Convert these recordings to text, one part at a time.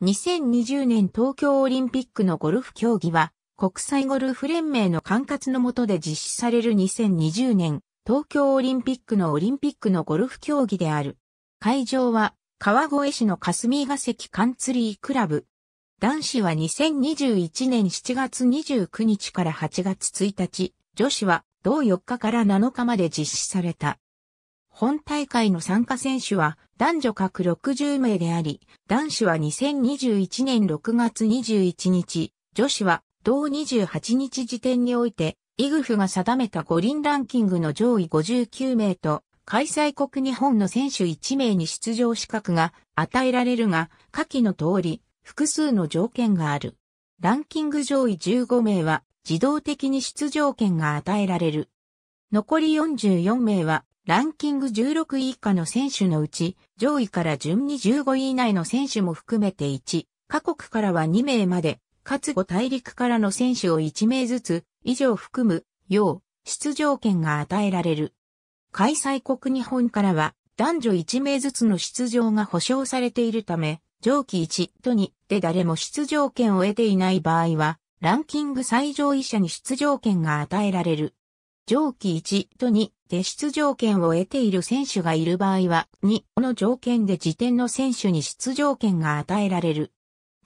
2020年東京オリンピックのゴルフ競技は、国際ゴルフ連盟の管轄の下で実施される2020年東京オリンピックのオリンピックのゴルフ競技である。会場は川越市の霞ヶ関カンツリークラブ。男子は2021年7月29日から8月1日、女子は同4日から7日まで実施された。本大会の参加選手は男女各60名であり、男子は2021年6月21日、女子は同28日時点において、イグフが定めた五輪ランキングの上位59名と、開催国日本の選手1名に出場資格が与えられるが、下記の通り、複数の条件がある。ランキング上位15名は自動的に出場権が与えられる。残り44名はランキング16位以下の選手のうち、上位から順に15位以内の選手も含めて1、各国からは2名まで、かつ5大陸からの選手を1名ずつ、以上含む、よう、出場権が与えられる。開催国日本からは、男女1名ずつの出場が保障されているため、上記1と2で誰も出場権を得ていない場合は、ランキング最上位者に出場権が与えられる。上記1と2で出場権を得ている選手がいる場合は2の条件で時点の選手に出場権が与えられる。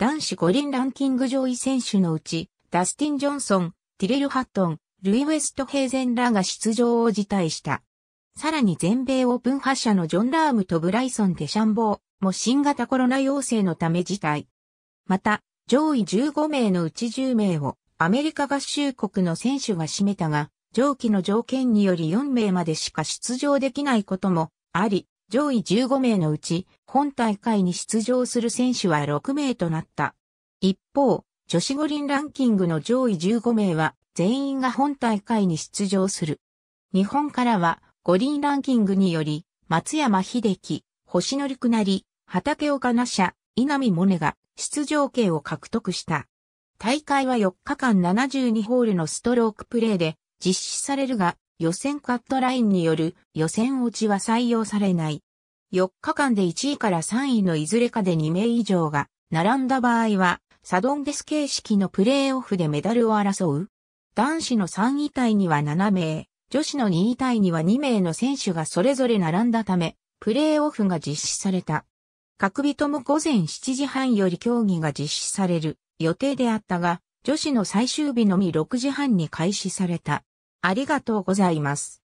男子五輪ランキング上位選手のうち、ダスティン・ジョンソン、ティレル・ハットン、ルイ・ウェスト・ヘイゼンらが出場を辞退した。さらに全米オープン発射のジョン・ラームとブライソン・デシャンボーも新型コロナ陽性のため辞退。また、上位15名のうち10名をアメリカ合衆国の選手が占めたが、上記の条件により4名までしか出場できないこともあり、上位15名のうち、本大会に出場する選手は6名となった。一方、女子五輪ランキングの上位15名は、全員が本大会に出場する。日本からは、五輪ランキングにより、松山秀樹、星野陸成、畑岡奈社、稲見萌寧が出場権を獲得した。大会は4日間72ホールのストロークプレーで、実施されるが、予選カットラインによる予選落ちは採用されない。4日間で1位から3位のいずれかで2名以上が並んだ場合は、サドンデス形式のプレーオフでメダルを争う。男子の3位隊には7名、女子の2位隊には2名の選手がそれぞれ並んだため、プレーオフが実施された。各日とも午前7時半より競技が実施される予定であったが、女子の最終日のみ6時半に開始された。ありがとうございます。